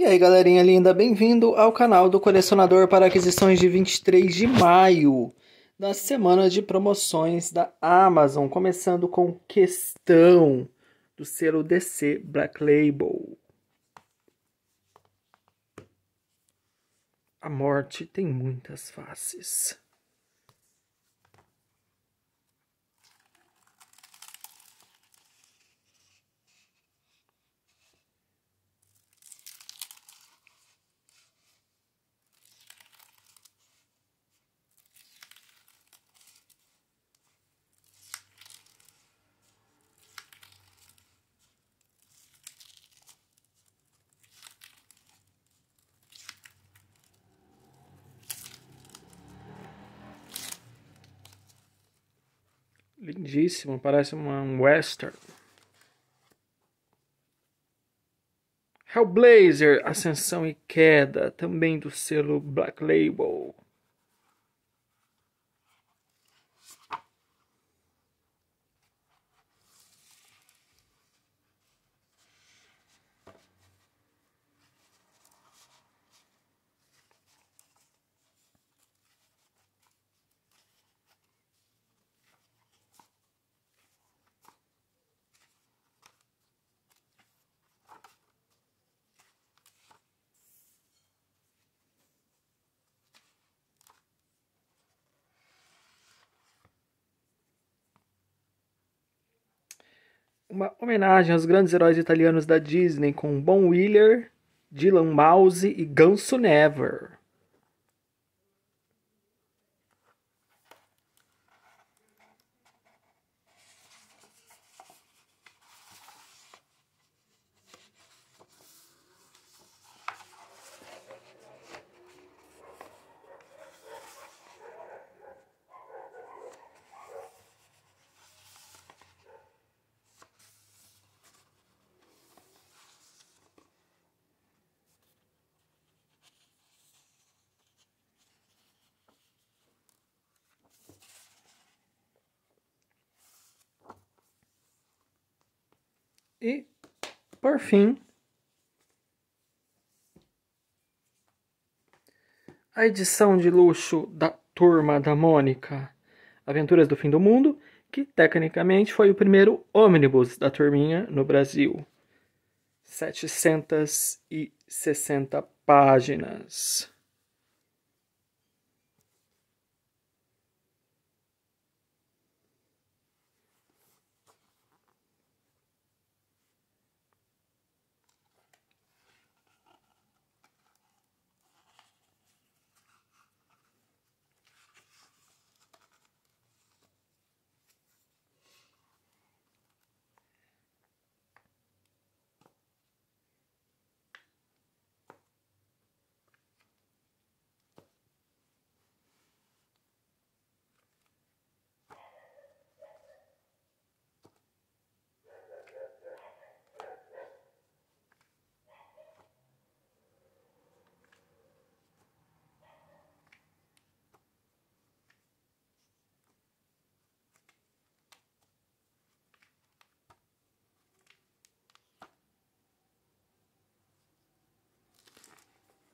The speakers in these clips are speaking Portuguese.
E aí galerinha linda, bem-vindo ao canal do Colecionador para aquisições de 23 de maio, da semana de promoções da Amazon, começando com questão do selo DC Black Label. A morte tem muitas faces. Lindíssimo, parece uma, um western. Hellblazer, Ascensão e Queda, também do selo Black Label. uma homenagem aos grandes heróis italianos da Disney com Bon Wheeler, Dylan Mouse e Ganso Never. E, por fim, a edição de luxo da Turma da Mônica, Aventuras do Fim do Mundo, que tecnicamente foi o primeiro ônibus da turminha no Brasil. 760 páginas.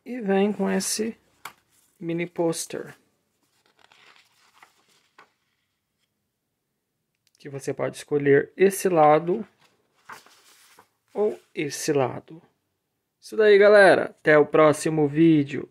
E vem com esse mini poster. Que você pode escolher esse lado ou esse lado. Isso daí, galera. Até o próximo vídeo.